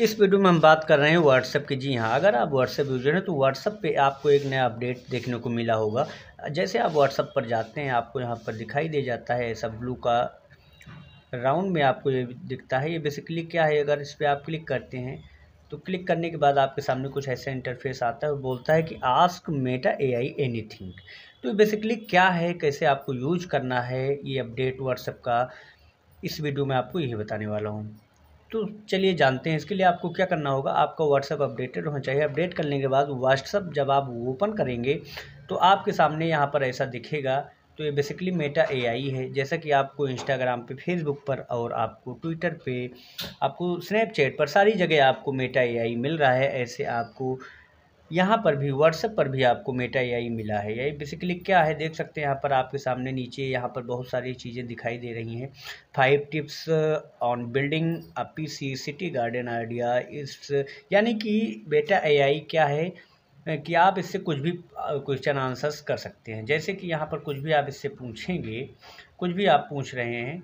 इस वीडियो में हम बात कर रहे हैं व्हाट्सएप की जी हाँ अगर आप व्हाट्सएप यूजर हैं तो व्हाट्सएप पे आपको एक नया अपडेट देखने को मिला होगा जैसे आप व्हाट्सएप पर जाते हैं आपको यहाँ पर दिखाई दे जाता है ऐसा ब्लू का राउंड में आपको ये दिखता है ये बेसिकली क्या है अगर इस पर आप क्लिक करते हैं तो क्लिक करने के बाद आपके सामने कुछ ऐसा इंटरफेस आता है और बोलता है कि आस्क मेटा ए आई तो बेसिकली क्या है कैसे आपको यूज करना है ये अपडेट व्हाट्सएप का इस वीडियो में आपको यही बताने वाला हूँ तो चलिए जानते हैं इसके लिए आपको क्या करना होगा आपका व्हाट्सअप अपडेटेड होना चाहिए अपडेट करने के बाद व्हाट्सअप जब आप ओपन करेंगे तो आपके सामने यहाँ पर ऐसा दिखेगा तो ये बेसिकली मेटा एआई है जैसा कि आपको इंस्टाग्राम पे फेसबुक पर और आपको ट्विटर पे आपको स्नैपचैट पर सारी जगह आपको मेटा एआई मिल रहा है ऐसे आपको यहाँ पर भी व्हाट्सएप पर भी आपको मेटा ए मिला है यही बेसिकली क्या है देख सकते हैं यहाँ पर आपके सामने नीचे यहाँ पर बहुत सारी चीज़ें दिखाई दे रही हैं five tips on building a PC city garden idea इस यानी कि बेटा ए क्या है कि आप इससे कुछ भी क्वेश्चन आंसर्स कर सकते हैं जैसे कि यहाँ पर कुछ भी आप इससे पूछेंगे कुछ भी आप पूछ रहे हैं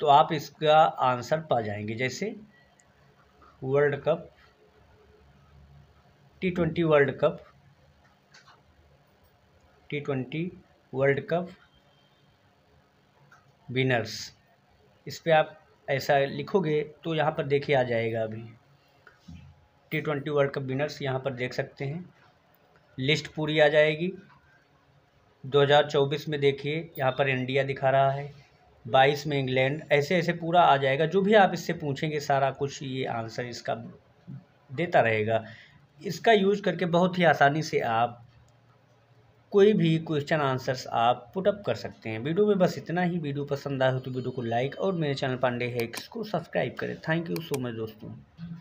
तो आप इसका आंसर पा जाएंगे जैसे world cup T twenty world cup T twenty world cup winners इस पर आप ऐसा लिखोगे तो यहाँ पर देखिए आ जाएगा अभी T twenty world cup winners यहाँ पर देख सकते हैं लिस्ट पूरी आ जाएगी 2024 में देखिए यहाँ पर इंडिया दिखा रहा है 22 में इंग्लैंड ऐसे ऐसे पूरा आ जाएगा जो भी आप इससे पूछेंगे सारा कुछ ये आंसर इसका देता रहेगा इसका यूज करके बहुत ही आसानी से आप कोई भी क्वेश्चन आंसर्स आप पुटअप कर सकते हैं वीडियो में बस इतना ही वीडियो पसंद आए हो तो वीडियो को लाइक और मेरे चैनल पांडे हैक्स को सब्सक्राइब करें थैंक यू सो मच दोस्तों